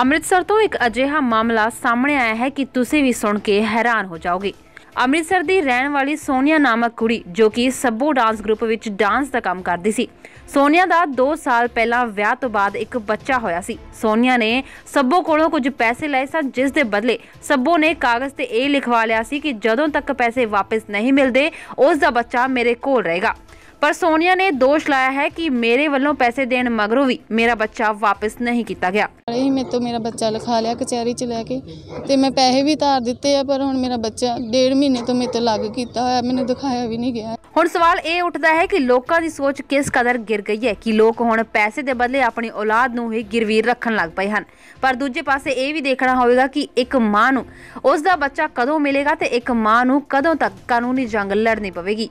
ਅੰਮ੍ਰਿਤਸਰ ਤੋਂ ਇੱਕ ਅਜਿਹਾ ਮਾਮਲਾ ਸਾਹਮਣੇ ਆਇਆ ਹੈ ਕਿ ਤੁਸੀਂ ਵੀ ਸੁਣ ਕੇ ਹੈਰਾਨ ਹੋ ਜਾਓਗੇ ਅੰਮ੍ਰਿਤਸਰ ਦੀ ਰਹਿਣ ਵਾਲੀ ਸੋਨੀਆ ਨਾਮਕ ਕੁੜੀ ਜੋ ਕਿ ਸੱਬੋ ਡਾਂਸ ਗਰੁੱਪ ਵਿੱਚ ਡਾਂਸ ਦਾ ਕੰਮ ਕਰਦੀ ਸੀ ਸੋਨੀਆ ਦਾ 2 ਸਾਲ ਪਹਿਲਾਂ ਵਿਆਹ ਤੋਂ ਬਾਅਦ ਇੱਕ ਬੱਚਾ ਹੋਇਆ ਸੀ ਸੋਨੀਆ ਨੇ ਸੱਬੋ ਕੋਲੋਂ ਕੁਝ ਪੈਸੇ ਲਏ ਸਨ ਜਿਸ ਦੇ ਬਦਲੇ ਸੱਬੋ ਨੇ ਕਾਗਜ਼ ਤੇ ਇਹ ਲਿਖਵਾ ਲਿਆ ਸੀ ਕਿ ਜਦੋਂ ਤੱਕ ਪੈਸੇ ਵਾਪਸ ਨਹੀਂ ਮਿਲਦੇ ਉਸ ਦਾ ਬੱਚਾ ਮੇਰੇ ਕੋਲ ਰਹੇਗਾ ਪਰ ਸੋਨੀਆ ਨੇ ਦੋਸ਼ ਲਾਇਆ ਹੈ ਕਿ ਮੇਰੇ ਵੱਲੋਂ ਪੈਸੇ ਦੇਣ ਮਗਰੋਂ ਵੀ ਮੇਰਾ ਬੱਚਾ ਵਾਪਸ ਨਹੀਂ ਕੀਤਾ ਗਿਆ ਨਹੀਂ ਮੈਂ ਤਾਂ ਮੇਰਾ ਬੱਚਾ ਲਿਖਾ ਲਿਆ ਕਚਹਿਰੀ 'ਚ ਲੈ ਕੇ ਤੇ ਮੈਂ ਪੈਸੇ ਵੀ ਤਾਰ ਦਿੱਤੇ ਆ ਪਰ ਹੁਣ ਮੇਰਾ ਬੱਚਾ ਡੇਢ ਮਹੀਨੇ ਤੋਂ ਮੇਰੇ ਤੇ ਲੱਗ ਕੀਤਾ ਹੋਇਆ ਮੈਨੂੰ ਦਿਖਾਇਆ ਵੀ ਨਹੀਂ ਗਿਆ ਹੁਣ ਸਵਾਲ ਇਹ ਉੱਠਦਾ ਹੈ ਕਿ ਲੋਕਾਂ ਦੀ ਸੋਚ ਕਿਸ ਕਦਰ ਗਿਰ ਗਈ ਹੈ ਕਿ ਲੋਕ ਹੁਣ ਪੈਸੇ ਦੇ ਬਦਲੇ ਆਪਣੀ ਔਲਾਦ ਨੂੰ ਹੀ ਗਿਰਵੀ ਰੱਖਣ ਲੱਗ ਪਏ ਹਨ ਪਰ ਦੂਜੇ ਪਾਸੇ ਇਹ ਵੀ ਦੇਖਣਾ ਹੋਵੇਗਾ ਕਿ ਇੱਕ ਮਾਂ ਨੂੰ ਉਸ ਦਾ ਬੱਚਾ ਕਦੋਂ ਮਿਲੇਗਾ ਤੇ ਇੱਕ ਮਾਂ ਨੂੰ ਕਦੋਂ ਤੱਕ ਕਾਨੂੰਨੀ ਜੰਗ ਲੜਨੀ ਪਵੇਗੀ